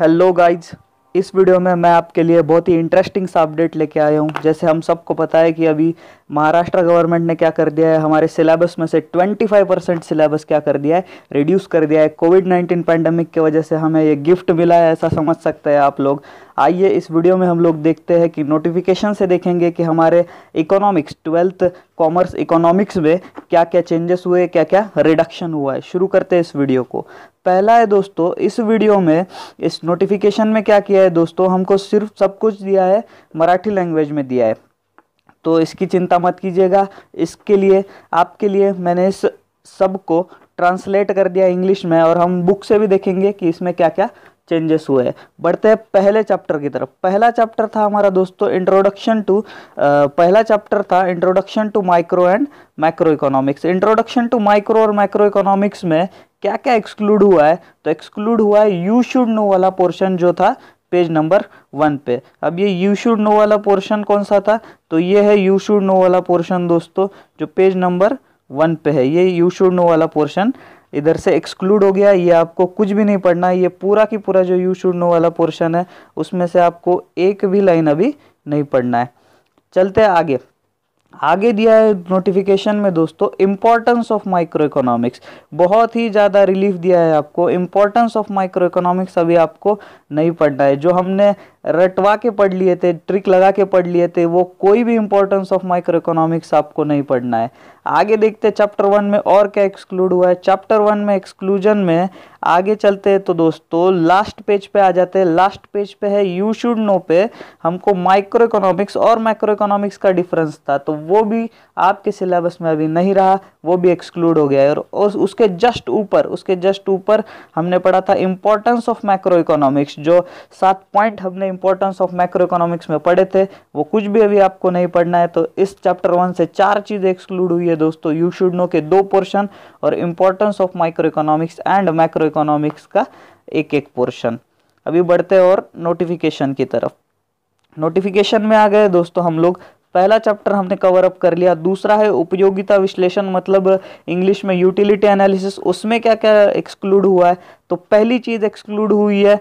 hello guys इस video में मैं आपके लिए बहुत ही इंटरेस्टिंग सा अपडेट लेके आया हूँ जैसे हम सबको पता है कि अभी महाराष्ट्र गवर्नमेंट ने क्या कर दिया है हमारे सिलेबस में से 25 परसेंट सिलेबस क्या कर दिया है रिड्यूस कर दिया है कोविड 19 पैंडमिक की वजह से हमें ये गिफ्ट मिला है ऐसा समझ सकते हैं आप लोग आइए इस वीडियो में हम लोग देखते हैं कि नोटिफिकेशन से देखेंगे कि हमारे इकोनॉमिक्स ट्वेल्थ कॉमर्स इकोनॉमिक्स में क्या क्या चेंजेस हुए क्या क्या रिडक्शन हुआ है शुरू करते हैं इस वीडियो को पहला है दोस्तों इस वीडियो में इस नोटिफिकेशन में क्या किया है दोस्तों हमको सिर्फ सब कुछ दिया है मराठी लैंग्वेज में दिया है तो इसकी चिंता मत कीजिएगा इसके लिए आपके लिए मैंने इस सब को ट्रांसलेट कर दिया इंग्लिश में और हम बुक से भी देखेंगे कि इसमें क्या क्या चेंजेस हुए हैं बढ़ते हैं पहले चैप्टर की तरफ पहला चैप्टर था हमारा दोस्तों इंट्रोडक्शन टू पहला चैप्टर था introduction to micro and microeconomics introduction to micro और माइक्रो इकोनॉमिक्स में क्या क्या एक्सक्लूड हुआ है तो एक्सक्लूड हुआ है यू शुड नो वाला पोर्शन जो था पेज नंबर वन पे अब ये यू शुड नो वाला पोर्शन कौन सा था तो ये है यू शुड नो वाला पोर्शन दोस्तों जो पेज नंबर वन पे है ये यू शुड नो वाला पोर्शन इधर से एक्सक्लूड हो गया ये आपको कुछ भी नहीं पढ़ना है ये पूरा की पूरा जो यू शुड नो वाला पोर्शन है उसमें से आपको एक भी लाइन अभी नहीं पढ़ना है चलते हैं आगे आगे दिया है नोटिफिकेशन में दोस्तों इम्पोर्टेंस ऑफ माइक्रो इकोनॉमिक्स बहुत ही ज़्यादा रिलीफ दिया है आपको इम्पोर्टेंस ऑफ माइक्रो इकोनॉमिक्स अभी आपको नहीं पढ़ना है जो हमने रटवा के पढ़ लिए थे ट्रिक लगा के पढ़ लिए थे वो कोई भी इंपॉर्टेंस ऑफ माइक्रो इकोनॉमिक्स आपको नहीं पढ़ना है आगे देखते चैप्टर वन में और क्या एक्सक्लूड हुआ है चैप्टर वन में एक्सक्लूजन में आगे चलते हैं तो दोस्तों लास्ट पेज पे आ जाते हैं लास्ट पेज पे है यू शुड नो पे हमको माइक्रो इकोनॉमिक्स और माइक्रो इकोनॉमिक्स का डिफरेंस था तो वो भी आपके सिलेबस में अभी नहीं रहा वो भी एक्सक्लूड हो गया है और उसके जस्ट ऊपर उसके जस्ट ऊपर हमने पढ़ा था इंपॉर्टेंस ऑफ माइक्रो इकोनॉमिक्स जो सात पॉइंट हमने इंपॉर्टेंस ऑफ माइक्रो इकोनॉमिक्स में पढ़े थे वो कुछ भी अभी आपको नहीं पढ़ना है तो इस चैप्टर वन से चार चीज़ एक्सक्लूड हुई है दोस्तों यू शुड नो के दो पोर्शन और importance of microeconomics and microeconomics का एक एक पोर्शन अभी बढ़ते और नोटिफिकेशन की तरफ नोटिफिकेशन में आ गए दोस्तों हम लोग पहला चैप्टर हमने कवर अप कर लिया दूसरा है उपयोगिता विश्लेषण मतलब इंग्लिश में यूटिलिटी एनालिसिस उसमें क्या क्या एक्सक्लूड हुआ है तो पहली चीज़ एक्सक्लूड हुई है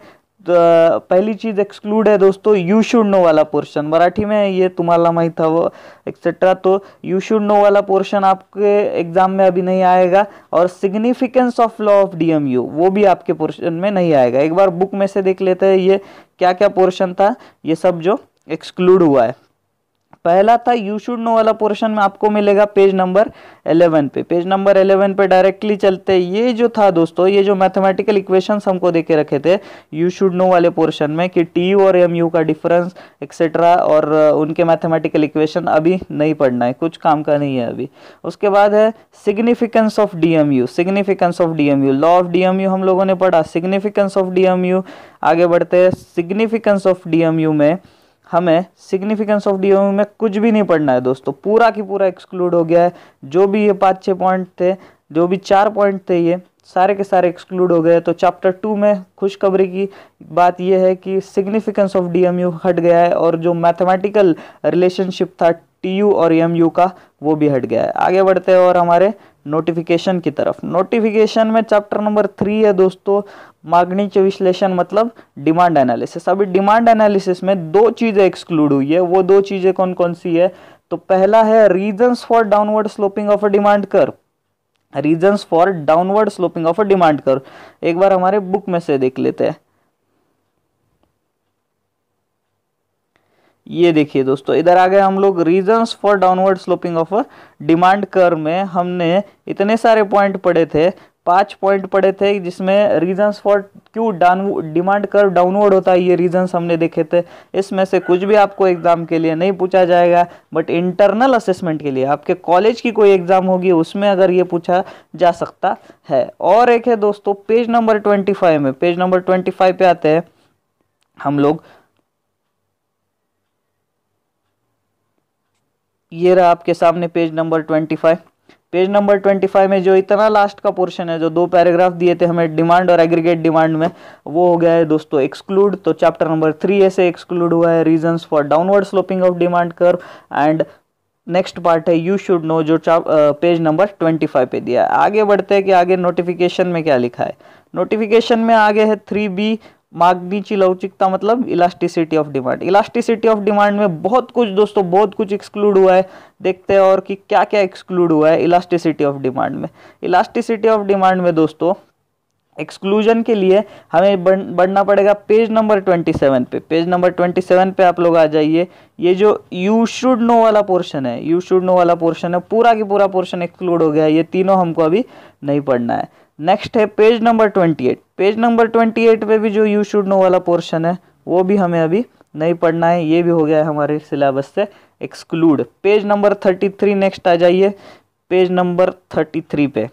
पहली चीज़ एक्सक्लूड है दोस्तों यू शुड नो वाला पोर्शन मराठी में ये तुम्हारा था वो एक्सेट्रा तो यू शुड नो वाला पोर्शन आपके एग्जाम में अभी नहीं आएगा और significance of law of DMU वो भी आपके पोर्शन में नहीं आएगा एक बार बुक में से देख लेते हैं ये क्या क्या पोर्शन था ये सब जो एक्सक्लूड हुआ है पहला था यू शुड नो वाला पोर्शन में आपको मिलेगा पेज नंबर 11 पे पेज नंबर 11 पे डायरेक्टली चलते ये जो था दोस्तों ये जो मैथमेटिकल इक्वेशंस हमको देके रखे थे यू शुड नो वाले पोर्शन में कि टी और एम यू का डिफरेंस एक्सेट्रा और uh, उनके मैथमेटिकल इक्वेशन अभी नहीं पढ़ना है कुछ काम का नहीं है अभी उसके बाद है significance of D M U significance of D M U law of D M U हम लोगों ने पढ़ा significance of D M U आगे बढ़ते हैं significance of D M U में हमें सिग्निफिकेंस ऑफ डी में कुछ भी नहीं पढ़ना है दोस्तों पूरा की पूरा एक्सक्लूड हो गया है जो भी ये पाँच छः पॉइंट थे जो भी चार पॉइंट थे ये सारे के सारे एक्सक्लूड हो गए तो चैप्टर टू में खुशखबरी की बात यह है कि सिग्निफिकेंस ऑफ डी हट गया है और जो मैथमेटिकल रिलेशनशिप था टी यू और एम यू का वो भी हट गया है आगे बढ़ते हैं और हमारे नोटिफिकेशन की तरफ नोटिफिकेशन में चैप्टर नंबर थ्री है दोस्तों के विश्लेषण मतलब डिमांड एनालिसिस अभी डिमांड एनालिसिस में दो चीज़ें एक्सक्लूड हुई है वो दो चीज़ें कौन कौन सी है तो पहला है reasons for downward sloping of a demand curve reasons for downward sloping of a demand curve एक बार हमारे बुक में से देख लेते हैं ये देखिए दोस्तों इधर आ गए हम लोग reasons for downward sloping of demand curve में हमने इतने सारे पॉइंट पढ़े थे पांच पॉइंट पढ़े थे जिसमें रीजंस फॉर क्यों डाउन डिमांड कर डाउनवर्ड होता है ये रीजंस हमने देखे थे इसमें से कुछ भी आपको एग्जाम के लिए नहीं पूछा जाएगा बट इंटरनल असेसमेंट के लिए आपके कॉलेज की कोई एग्जाम होगी उसमें अगर ये पूछा जा सकता है और एक है दोस्तों पेज नंबर ट्वेंटी फाइव में पेज नंबर ट्वेंटी फाइव पे आते हैं हम लोग ये रहा आपके सामने page number twenty five page number twenty five में जो इतना लास्ट का पोर्शन है जो दो पैराग्राफ दिए थे हमें डिमांड और एग्रीगेट डिमांड में वो हो गया है दोस्तों एक्सक्लूड तो चैप्टर नंबर थ्री ऐसे एक्सक्लूड हुआ है reasons for downward sloping of demand curve and next part है यू शुड नो जो पेज नंबर ट्वेंटी फाइव पे दिया है आगे बढ़ते हैं कि आगे नोटिफिकेशन में क्या लिखा है नोटिफिकेशन में आगे है थ्री बी मागनीची लवचिकता मतलब elasticity of demand elasticity of demand में बहुत कुछ दोस्तों बहुत कुछ एक्सक्लूड हुआ है देखते हैं और कि क्या क्या एक्सक्लूड हुआ है इलास्टिसिटी ऑफ डिमांड में इलास्टिसिटी ऑफ डिमांड में दोस्तों एक्सक्लूजन के लिए हमें बढ़ना पड़ेगा पेज नंबर ट्वेंटी सेवन पे पेज नंबर ट्वेंटी सेवन पे आप लोग आ जाइए ये जो यू शुड नो वाला पोर्शन है यू शुड नो वाला पोर्शन है पूरा की पूरा पोर्शन एक्सक्लूड हो गया है ये तीनों हमको अभी नहीं पढ़ना है नेक्स्ट है page number twenty eight page number twenty eight पे भी जो यू शुड नो वाला पोर्शन है वो भी हमें अभी नहीं पढ़ना है ये भी हो गया है हमारे सिलेबस से exclude page number thirty three next आ जाइए पेज नंबर थर्टी थ्री पे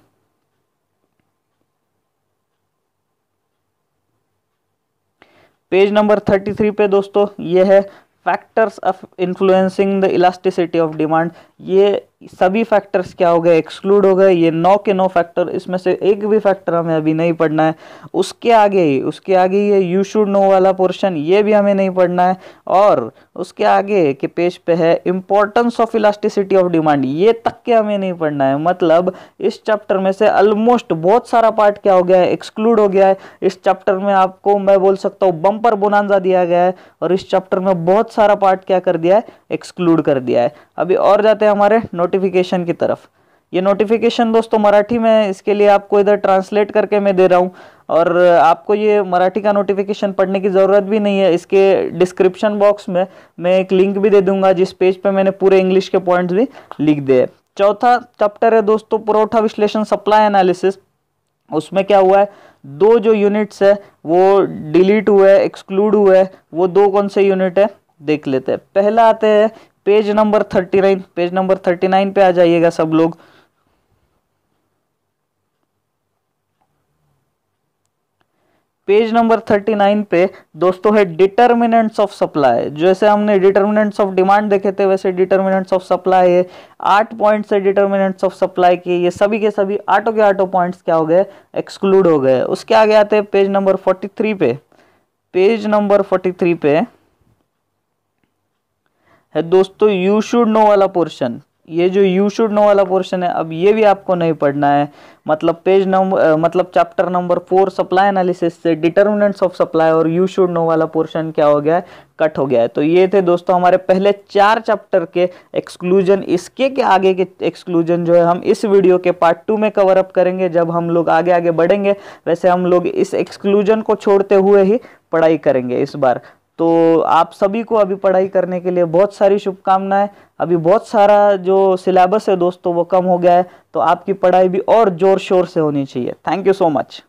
पेज नंबर थर्टी थ्री पे दोस्तों ये है factors of influencing the elasticity of demand ये सभी फैक्टर्स क्या हो गए एक्सक्लूड हो गए ये नौ के नौ फैक्टर इसमें से एक भी फैक्टर हमें अभी नहीं पढ़ना है उसके आगे ही उसके आगे ये यू शुड नो वाला पोर्शन ये भी हमें नहीं पढ़ना है और उसके आगे के पेज पे है importance of elasticity of demand ये तक के हमें नहीं पढ़ना है मतलब इस चैप्टर में से ऑलमोस्ट बहुत सारा पार्ट क्या हो गया है एक्सक्लूड हो गया है इस चैप्टर में आपको मैं बोल सकता हूँ बम्पर बुनाजा दिया गया है और इस चैप्टर में बहुत सारा पार्ट क्या कर दिया है एक्सक्लूड कर दिया है अभी और जाते हैं हमारे नोटिफिकेशन की तरफ ये नोटिफिकेशन दोस्तों मराठी में इसके लिए आपको इधर ट्रांसलेट करके मैं दे रहा हूँ और आपको ये मराठी का नोटिफिकेशन पढ़ने की ज़रूरत भी नहीं है इसके डिस्क्रिप्शन बॉक्स में मैं एक लिंक भी दे दूंगा जिस पेज पे मैंने पूरे इंग्लिश के पॉइंट्स भी लिख दिए चौथा चैप्टर है दोस्तों पुरोठा विश्लेषण सप्लाई एनालिसिस उसमें क्या हुआ है दो जो यूनिट्स है वो डिलीट हुए एक्सक्लूड हुए वो दो कौन से यूनिट है देख लेते हैं पहला आते हैं page number thirty nine page number thirty nine पे आ जाइएगा सब लोग पेज नंबर थर्टी नाइन पे दोस्तों है डिटर्मिनेंट्स ऑफ सप्लाई जैसे हमने डिटर्मिनेंट्स ऑफ डिमांड देखे थे वैसे डिटर्मिनेंट्स ऑफ सप्लाई है आठ पॉइंट्स है डिटर्मिनेंट्स ऑफ सप्लाई के ये सभी के सभी आठों के आठों पॉइंट्स क्या हो गए एक्सक्लूड हो गए उसके आगे आते हैं पेज नंबर फोर्टी थ्री पे पेज नंबर फोर्टी थ्री पे है दोस्तों यू शुड नो वाला पोर्शन ये जो यू शुड नो वाला पोर्शन है अब ये भी आपको नहीं पढ़ना है मतलब पेज नंबर मतलब chapter number four supply analysis से डिटर्मिनेंट्स ऑफ सप्लाई और यू शुड नो वाला पोर्शन क्या हो गया है कट हो गया है तो ये थे दोस्तों हमारे पहले चार चैप्टर के एक्सक्लूजन इसके के आगे के एक्सक्लूजन जो है हम इस वीडियो के पार्ट टू में कवर अप करेंगे जब हम लोग आगे आगे बढ़ेंगे वैसे हम लोग इस एक्सक्लूजन को छोड़ते हुए ही पढ़ाई करेंगे इस बार तो आप सभी को अभी पढ़ाई करने के लिए बहुत सारी शुभकामनाएं अभी बहुत सारा जो सिलेबस है दोस्तों वो कम हो गया है तो आपकी पढ़ाई भी और ज़ोर शोर से होनी चाहिए थैंक यू सो मच